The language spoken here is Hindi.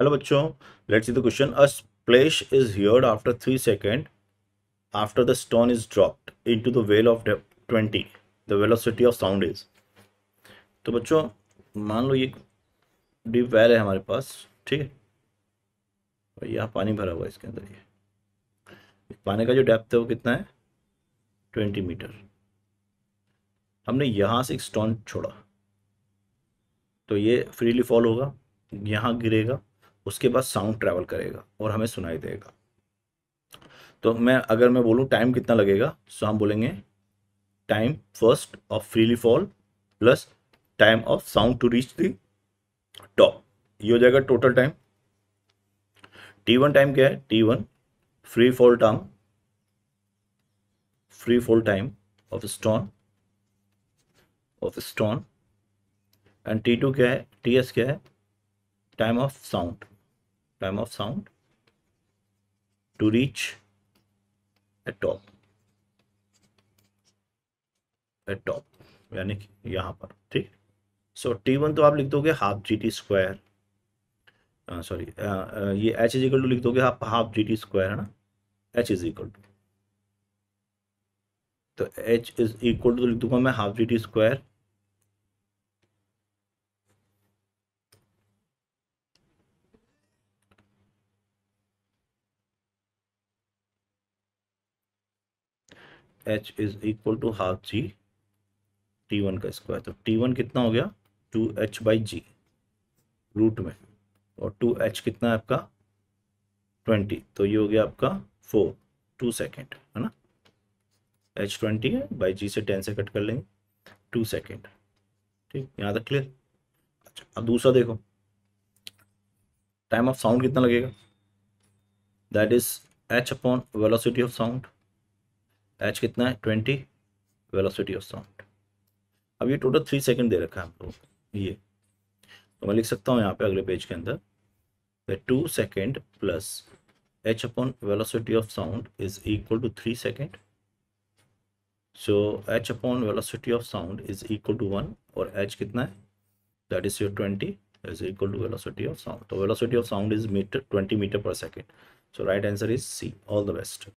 हेलो बच्चों let's see the question a splash is heard after three second after the stone is dropped into the well of twenty the velocity of sound is तो बच्चों मान लो ये डीप वेल है हमारे पास ठीक है और यहाँ पानी भरा हुआ है इसके अंदर ये पानी का जो डेप्थ है वो कितना है ट्वेंटी मीटर हमने यहाँ से एक स्टोन छोड़ा तो ये फ्रीली फॉल होगा यहाँ गिरेगा उसके बाद साउंड ट्रैवल करेगा और हमें सुनाई देगा तो मैं अगर मैं बोलूँ टाइम कितना लगेगा सो तो हम बोलेंगे time first of freely fall plus time of sound to reach the top ये हो जाएगा total time t one time क्या है t one free fall time free fall time of stone of stone and t two क्या है टी एस क्या है time of sound time of sound to reach a top a top यानी कि यहाँ पर ठीक सो टी वन तो आप लिख दोगे half G T square sorry ये एच इज इक्वल टू लिख दोगे आप हाफ जी टी स्क्वायर है ना एच इज इक्वल टू तो एच इज इक्वल टू लिख दूंगा मैं half G T square H is equal to half G T one का स्क्वायर तो टी वन कितना हो गया two H by G root में और टू एच कितना है आपका ट्वेंटी तो ये हो गया आपका फोर टू सेकेंड है ना एच ट्वेंटी है बाई जी से टेन से कट कर लेंगे टू सेकेंड ठीक यहाँ तक क्लियर अच्छा अब दूसरा देखो टाइम ऑफ साउंड कितना लगेगा that is h upon velocity of sound h कितना है ट्वेंटी वेलोसिटी ऑफ साउंड अब ये टोटल थ्री सेकंड दे रखा है आपको ये तो मैं लिख सकता हूँ यहाँ पे अगले पेज के अंदर two second plus h upon velocity of sound is equal to three second so h upon velocity of sound is equal to one और एच कितना है that is your twenty is equal to velocity of sound तो velocity of sound is meter twenty meter per second so right answer is C all the best